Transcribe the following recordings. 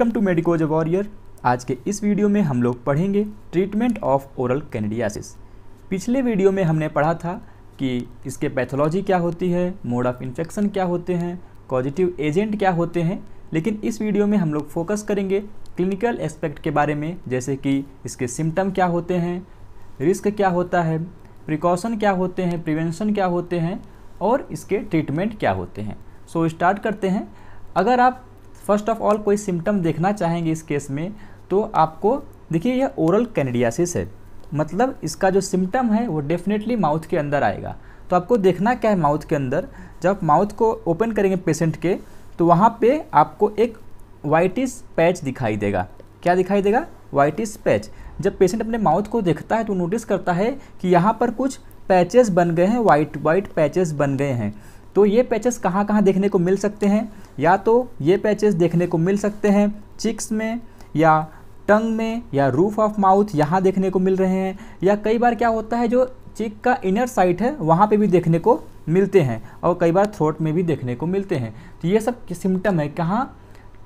welcome to medicos warrior आज के इस वीडियो में हम लोग पढ़ेंगे ट्रीटमेंट ऑफ ओरल कैनेडियासिस पिछले वीडियो में हमने पढ़ा था कि इसके पैथोलॉजी क्या होती है मोड ऑफ इन्फेक्शन क्या होते हैं पॉजिटिव एजेंट क्या होते हैं लेकिन इस वीडियो में हम लोग फोकस करेंगे क्लिनिकल एस्पेक्ट के बारे में जैसे कि इसके सिम्टम क्या होते हैं रिस्क क्या होता है प्रिकॉशन क्या होते हैं प्रिवेंशन क्या होते हैं और इसके ट्रीटमेंट क्या होते हैं सो so, स्टार्ट करते हैं अगर आप फर्स्ट ऑफ ऑल कोई सिम्टम देखना चाहेंगे इस केस में तो आपको देखिए यह ओरल कैनेडियासिस है मतलब इसका जो सिम्टम है वो डेफिनेटली माउथ के अंदर आएगा तो आपको देखना क्या है माउथ के अंदर जब माउथ को ओपन करेंगे पेशेंट के तो वहाँ पे आपको एक वाइटिस पैच दिखाई देगा क्या दिखाई देगा वाइटिस पैच जब पेशेंट अपने माउथ को देखता है तो नोटिस करता है कि यहाँ पर कुछ पैचेस बन गए हैं वाइट वाइट पैचेस बन गए हैं तो ये पैचेस कहाँ कहाँ देखने को मिल सकते हैं या तो ये पैचेस देखने को मिल सकते हैं चिक्स में या टंग में या रूफ ऑफ माउथ यहाँ देखने को मिल रहे हैं या कई बार क्या होता है जो चिक का इनर साइट है वहाँ पे भी देखने को मिलते हैं और कई बार थ्रोट में भी देखने को मिलते हैं तो ये सब सिम्टम है कहाँ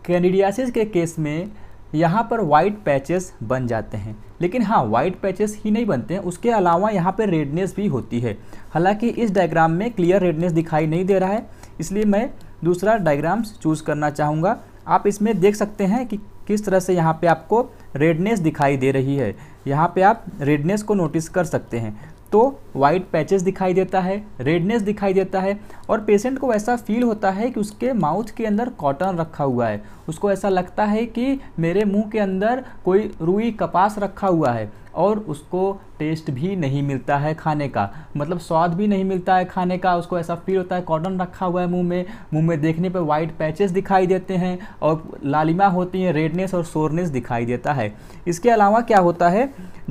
कैनिडियासिस के केस में यहाँ पर वाइट पैचेस बन जाते हैं लेकिन हाँ वाइट पैचेस ही नहीं बनते हैं उसके अलावा यहाँ पर रेडनेस भी होती है हालांकि इस डायग्राम में क्लियर रेडनेस दिखाई नहीं दे रहा है इसलिए मैं दूसरा डायग्राम्स चूज़ करना चाहूँगा आप इसमें देख सकते हैं कि किस तरह से यहाँ पे आपको रेडनेस दिखाई दे रही है यहाँ पे आप रेडनेस को नोटिस कर सकते हैं तो वाइट पैचेस दिखाई देता है रेडनेस दिखाई देता है और पेशेंट को ऐसा फील होता है कि उसके माउथ के अंदर कॉटन रखा हुआ है उसको ऐसा लगता है कि मेरे मुंह के अंदर कोई रुई कपास रखा हुआ है और उसको टेस्ट भी नहीं मिलता है खाने का मतलब स्वाद भी नहीं मिलता है खाने का उसको ऐसा फील होता है कॉटन रखा हुआ है मुंह में मुंह में देखने पर वाइट पैचेस दिखाई देते हैं और लालिमा होती है रेडनेस और सोरनेस दिखाई देता है इसके अलावा क्या होता है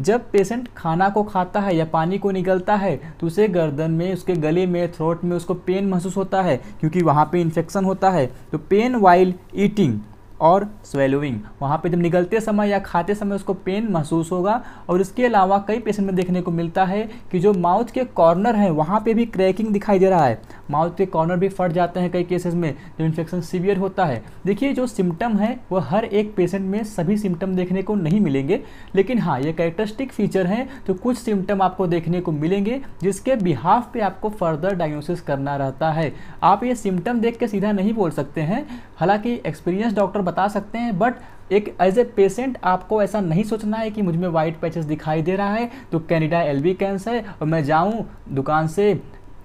जब पेशेंट खाना को खाता है या पानी को निकलता है तो उसे गर्दन में उसके गले में थ्रोट में उसको पेन महसूस होता है क्योंकि वहाँ पर इन्फेक्शन होता है तो पेन वाइल ईटिंग और स्वेलोइंग वहाँ पे जब निकलते समय या खाते समय उसको पेन महसूस होगा और इसके अलावा कई पेशेंट में देखने को मिलता है कि जो माउथ के कॉर्नर हैं वहाँ पे भी क्रैकिंग दिखाई दे रहा है माउथ के कॉर्नर भी फट जाते हैं कई केसेस में जो इन्फेक्शन सीवियर होता है देखिए जो सिम्टम है वह हर एक पेशेंट में सभी सिम्टम देखने को नहीं मिलेंगे लेकिन हाँ ये कैरेक्टरिस्टिक फीचर हैं तो कुछ सिम्टम आपको देखने को मिलेंगे जिसके बिहाफ पे आपको फर्दर डायग्नोसिस करना रहता है आप ये सिम्टम देख के सीधा नहीं बोल सकते हैं हालांकि एक्सपीरियंस डॉक्टर बता सकते हैं बट एक एज ए पेशेंट आपको ऐसा नहीं सोचना है कि मुझ में वाइट पैचेस दिखाई दे रहा है तो कैनिडा एल कैंस कैंसर और मैं जाऊँ दुकान से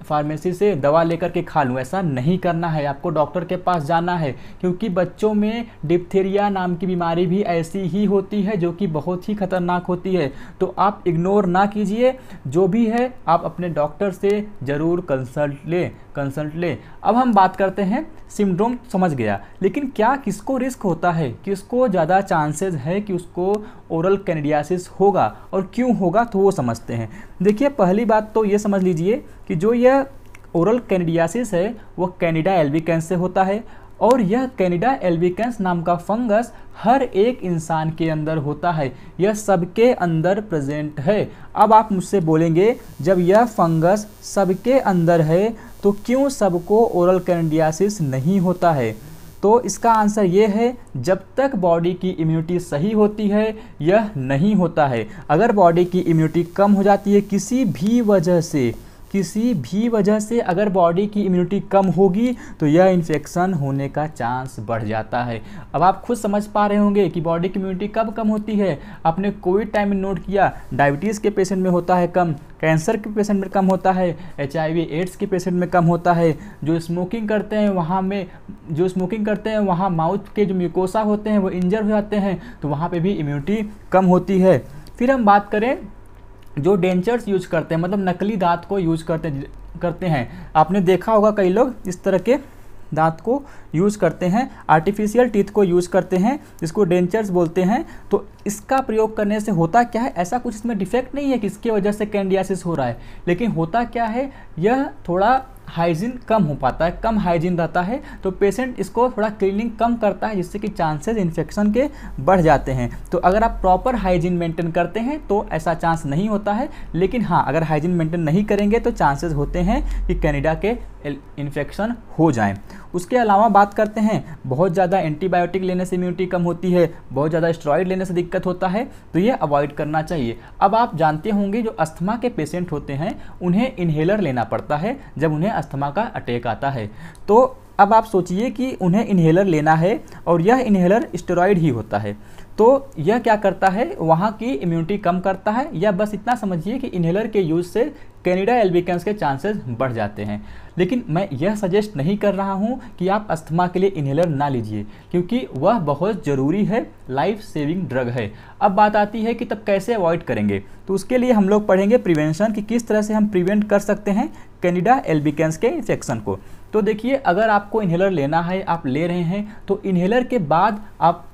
फार्मेसी से दवा लेकर के खा लूँ ऐसा नहीं करना है आपको डॉक्टर के पास जाना है क्योंकि बच्चों में डिप्थेरिया नाम की बीमारी भी ऐसी ही होती है जो कि बहुत ही खतरनाक होती है तो आप इग्नोर ना कीजिए जो भी है आप अपने डॉक्टर से ज़रूर कंसल्ट लें कंसल्ट लें अब हम बात करते हैं सिम्ड्रोम समझ गया लेकिन क्या किसको रिस्क होता है किसको ज़्यादा चांसेस है कि उसको ओरल कैनेडियासिस होगा और क्यों होगा तो वो समझते हैं देखिए पहली बात तो ये समझ लीजिए कि जो यह ओरल कैनेडियासिस है वो कैनेडा एल्विकेंस से होता है और यह कैनेडा एल्विकेंस नाम का फंगस हर एक इंसान के अंदर होता है यह सबके अंदर प्रेजेंट है अब आप मुझसे बोलेंगे जब यह फंगस सबके अंदर है तो क्यों सबको ओरल कैनेडियासिस नहीं होता है तो इसका आंसर ये है जब तक बॉडी की इम्यूनिटी सही होती है यह नहीं होता है अगर बॉडी की इम्यूनिटी कम हो जाती है किसी भी वजह से किसी भी वजह से अगर बॉडी की इम्यूनिटी कम होगी तो यह इन्फेक्शन होने का चांस बढ़ जाता है अब आप खुद समझ पा रहे होंगे कि बॉडी की इम्यूनिटी कब कम होती है आपने कोविड टाइम में नोट किया डायबिटीज़ के पेशेंट में होता है कम कैंसर के पेशेंट में कम होता है एच एड्स के पेशेंट में कम होता है जो स्मोकिंग करते हैं वहाँ में जो स्मोकिंग करते हैं वहाँ माउथ के जो म्यूकोसा होते हैं वो इंजर हो जाते हैं तो वहाँ पर भी इम्यूनिटी कम होती है फिर हम बात करें जो डेंचर्स यूज करते हैं मतलब नकली दांत को यूज करते करते हैं आपने देखा होगा कई लोग इस तरह के दांत को यूज़ करते हैं आर्टिफिशियल टीथ को यूज़ करते हैं इसको डेंचर्स बोलते हैं तो इसका प्रयोग करने से होता क्या है ऐसा कुछ इसमें डिफेक्ट नहीं है कि इसकी वजह से कैंडियासिस हो रहा है लेकिन होता क्या है यह थोड़ा हाइजीन कम हो पाता है कम हाइजीन रहता है तो पेशेंट इसको थोड़ा क्लीनिंग कम करता है जिससे कि चांसेस इन्फेक्शन के बढ़ जाते हैं तो अगर आप प्रॉपर हाइजीन मेंटेन करते हैं तो ऐसा चांस नहीं होता है लेकिन हाँ अगर हाइजीन मेंटेन नहीं करेंगे तो चांसेस होते हैं कि कैनेडा के इन्फेक्शन हो जाएँ उसके अलावा बात करते हैं बहुत ज़्यादा एंटीबायोटिक लेने से इम्यूनिटी कम होती है बहुत ज़्यादा स्ट्रॉइड लेने से दिक्कत होता है तो ये अवॉइड करना चाहिए अब आप जानते होंगे जो अस्थमा के पेशेंट होते हैं उन्हें इन्हेलर लेना पड़ता है जब उन्हें उन्हें अस्थमा का अटैक आता है तो अब आप सोचिए कि उन्हें इन्हेलर लेना है और यह इन्हेलर स्टेरॉयड ही होता है तो यह क्या करता है वहाँ की इम्यूनिटी कम करता है या बस इतना समझिए कि इन्हेलर के यूज़ से कैनेडा एल्बिकन्स के चांसेस बढ़ जाते हैं लेकिन मैं यह सजेस्ट नहीं कर रहा हूँ कि आप अस्थमा के लिए इन्हेलर ना लीजिए क्योंकि वह बहुत ज़रूरी है लाइफ सेविंग ड्रग है अब बात आती है कि तब कैसे अवॉइड करेंगे तो उसके लिए हम लोग पढ़ेंगे प्रिवेंशन कि किस तरह से हम प्रिवेंट कर सकते हैं कैनेडा एल्बिकन्स के इन्फेक्शन को तो देखिए अगर आपको इन्हेलर लेना है आप ले रहे हैं तो इन्हेलर के बाद आप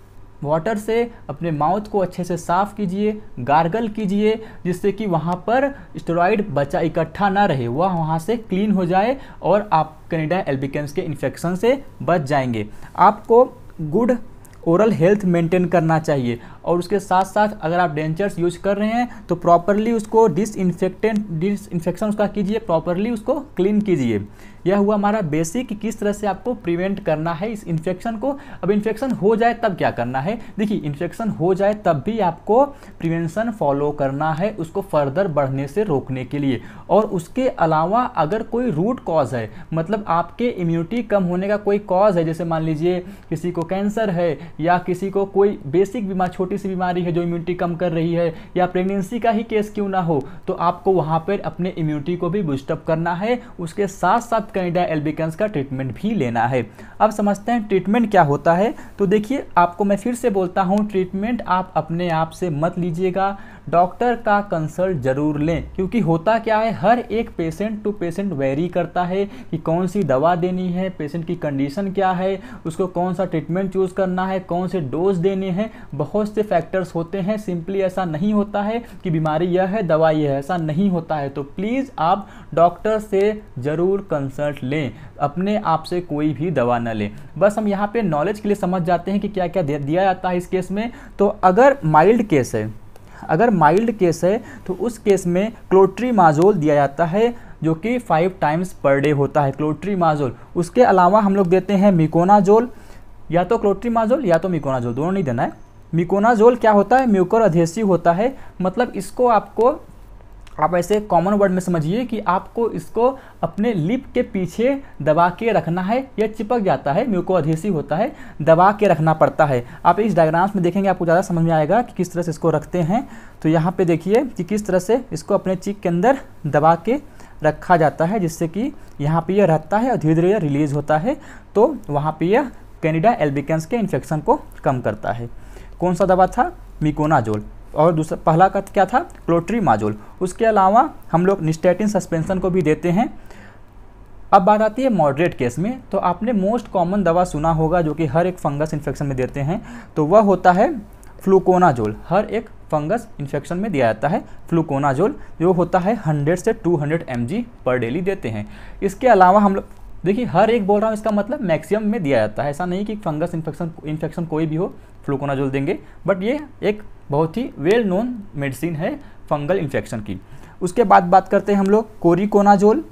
वाटर से अपने माउथ को अच्छे से साफ़ कीजिए गार्गल कीजिए जिससे कि वहाँ पर स्टेरॉइड बचा इकट्ठा ना रहे वह वहाँ से क्लीन हो जाए और आप कनेडा एल्बिकेंस के इन्फेक्शन से बच जाएंगे आपको गुड ओरल हेल्थ मेंटेन करना चाहिए और उसके साथ साथ अगर आप डेंचर्स यूज कर रहे हैं तो प्रॉपरली उसको डिसइनफेक्टेंट डिसइनफेक्शन उसका कीजिए प्रॉपरली उसको क्लीन कीजिए यह हुआ हमारा बेसिक कि किस तरह से आपको प्रिवेंट करना है इस इन्फेक्शन को अब इन्फेक्शन हो जाए तब क्या करना है देखिए इन्फेक्शन हो जाए तब भी आपको प्रिवेंशन फॉलो करना है उसको फर्दर बढ़ने से रोकने के लिए और उसके अलावा अगर कोई रूट कॉज है मतलब आपके इम्यूनिटी कम होने का कोई कॉज है जैसे मान लीजिए किसी को कैंसर है या किसी को कोई बेसिक बीमारी छोटी सी बीमारी है जो इम्यूनिटी कम कर रही है या प्रेगनेंसी का ही केस क्यों ना हो तो आपको वहाँ पर अपने इम्यूनिटी को भी बूस्टअप करना है उसके साथ साथ तब कैनिडा एल्बिकन्स का ट्रीटमेंट भी लेना है अब समझते हैं ट्रीटमेंट क्या होता है तो देखिए आपको मैं फिर से बोलता हूँ ट्रीटमेंट आप अपने आप से मत लीजिएगा डॉक्टर का कंसल्ट ज़रूर लें क्योंकि होता क्या है हर एक पेशेंट टू पेशेंट वेरी करता है कि कौन सी दवा देनी है पेशेंट की कंडीशन क्या है उसको कौन सा ट्रीटमेंट चूज़ करना है कौन से डोज देने हैं बहुत से फैक्टर्स होते हैं सिंपली ऐसा नहीं होता है कि बीमारी यह है दवा यह है ऐसा नहीं होता है तो प्लीज़ आप डॉक्टर से ज़रूर कंसल्ट लें अपने आप से कोई भी दवा न लें बस हम यहाँ पे नॉलेज के लिए समझ जाते हैं कि क्या क्या दिया जाता है इस केस में तो अगर माइल्ड केस है अगर माइल्ड केस है तो उस केस में क्लोट्रीमाजोल दिया जाता है जो कि फाइव टाइम्स पर डे होता है क्लोट्रीमाजोल उसके अलावा हम लोग देते हैं मिकोनाजोल या तो क्लोट्रीमाजोल या तो मिकोनाजोल दोनों नहीं देना है मिकोनाजोल क्या होता है म्यूकोर अधेसिव होता है मतलब इसको आपको आप ऐसे कॉमन वर्ड में समझिए कि आपको इसको अपने लिप के पीछे दबा के रखना है या चिपक जाता है म्यूको अधेसी होता है दबा के रखना पड़ता है आप इस डायग्राम्स में देखेंगे आपको ज़्यादा समझ में आएगा कि किस तरह से इसको रखते हैं तो यहाँ पे देखिए कि किस तरह से इसको अपने चीक के अंदर दबा के रखा जाता है जिससे कि यहाँ पर यह रहता है और धीरे धीरे यह रिलीज़ होता है तो वहाँ पर यह कैनिडा एल्बिकन्स के इन्फेक्शन को कम करता है कौन सा दवा था मिकोनाजोल और दूसरा पहला का क्या था क्लोट्रीमाजोल उसके अलावा हम लोग निस्टेटिन सस्पेंशन को भी देते हैं अब बात आती है मॉडरेट केस में तो आपने मोस्ट कॉमन दवा सुना होगा जो कि हर एक फंगस इन्फेक्शन में देते हैं तो वह होता है फ्लूकोनाजोल हर एक फंगस इन्फेक्शन में दिया जाता है फ्लूकोनाजोल जो होता है 100 से 200 हंड्रेड पर डेली देते हैं इसके अलावा हम लोग देखिए हर एक बोल रहा हूँ इसका मतलब मैक्सिमम में दिया जाता है ऐसा नहीं कि फंगस इन्फेक्शन इन्फेक्शन कोई भी हो फ्लूकोनाजोल देंगे बट ये एक बहुत ही वेल नोन मेडिसिन है फंगल इन्फेक्शन की उसके बाद बात करते हैं हम लोग कोरिकोनाजोल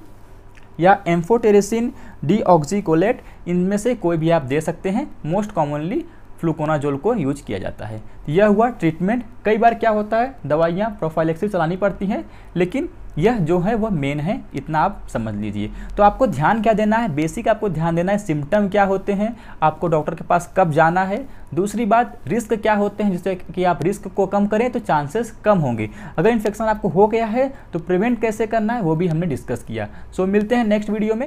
या एम्फोटेरेसिन डीऑक्सीकोलेट इनमें से कोई भी आप दे सकते हैं मोस्ट कॉमनली फ्लूकोनाजोल को यूज किया जाता है यह हुआ ट्रीटमेंट कई बार क्या होता है दवाइयाँ प्रोफाइलेक्सिस चलानी पड़ती हैं लेकिन यह जो है वह मेन है इतना आप समझ लीजिए तो आपको ध्यान क्या देना है बेसिक आपको ध्यान देना है सिम्टम क्या होते हैं आपको डॉक्टर के पास कब जाना है दूसरी बात रिस्क क्या होते हैं जिससे कि आप रिस्क को कम करें तो चांसेस कम होंगे अगर इन्फेक्शन आपको हो गया है तो प्रिवेंट कैसे करना है वो भी हमने डिस्कस किया सो मिलते हैं नेक्स्ट वीडियो में